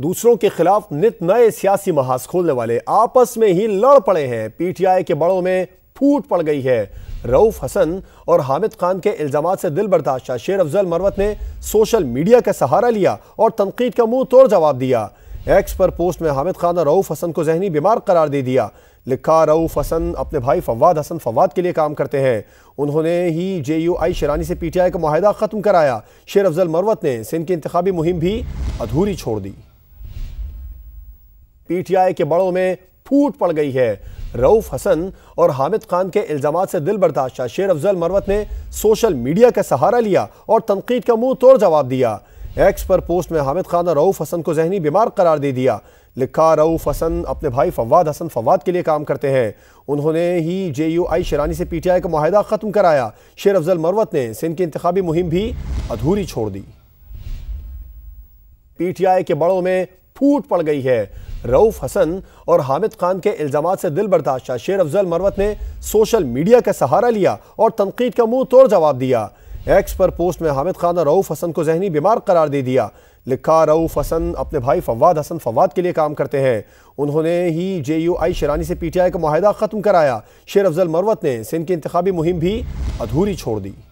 दूसरों के खिलाफ नित नए सियासी महाज खोलने वाले आपस में ही लड़ पड़े हैं पीटीआई के बड़ों में फूट पड़ गई है रऊफ हसन और हामिद खान के इल्जाम से दिल बर्दाश्त शेर अफजल मरवत ने सोशल मीडिया का सहारा लिया और तनकीद का मुंह तोड़ जवाब दिया एक्स पर पोस्ट में हामिद खान और रऊफ हसन को जहनी बीमार करार दे दिया लिखा रऊफ हसन अपने भाई फवाद हसन फवाद के लिए काम करते हैं उन्होंने ही जे यू आई शरानी से पीटीआई का माहिदा ख़त्म कराया शेर अफजल मरवत ने सिंध की इंतबी मुहिम भी अधूरी छोड़ दी पीटीआई के बड़ों में फूट पड़ गई है रऊफ हसन और हामिद खान के इल्जाम से दिल बर्दाश्त शेर अफजल मरवत ने सोशल मीडिया का सहारा लिया और तनकीद का मुंह तोड़ जवाब दिया एक्स पर पोस्ट में हामिद खान और रऊफ हसन को जहनी बीमार करार दे दिया लिखा रऊफ हसन अपने भाई फवाद हसन फवाद के लिए काम करते हैं उन्होंने ही जे यू आई शरानी से पीटीआई का माहिदा ख़त्म कराया शेर अफजल मरवत ने सिंध की इंतबी मुहिम भी अधूरी छोड़ दी पीटीआई के बड़ों में फूट पड़ गई है रऊफ हसन और हामिद खान के इल्जाम से दिल बर्दाश्त शेर अफजल मरवत ने सोशल मीडिया का सहारा लिया और तनकीद का मुंह तोड़ जवाब दिया एक्स पर पोस्ट में हामिद खान और रऊफ हसन को जहनी बीमार करार दे दिया लिखा रऊफ हसन अपने भाई फवाद हसन फवाद के लिए काम करते हैं उन्होंने ही जे यू आई शरानी से पी टी आई का माहिदा ख़त्म कराया शेर अफजल मरवत ने सिंध की इंतबी मुहिम भी अधूरी छोड़ दी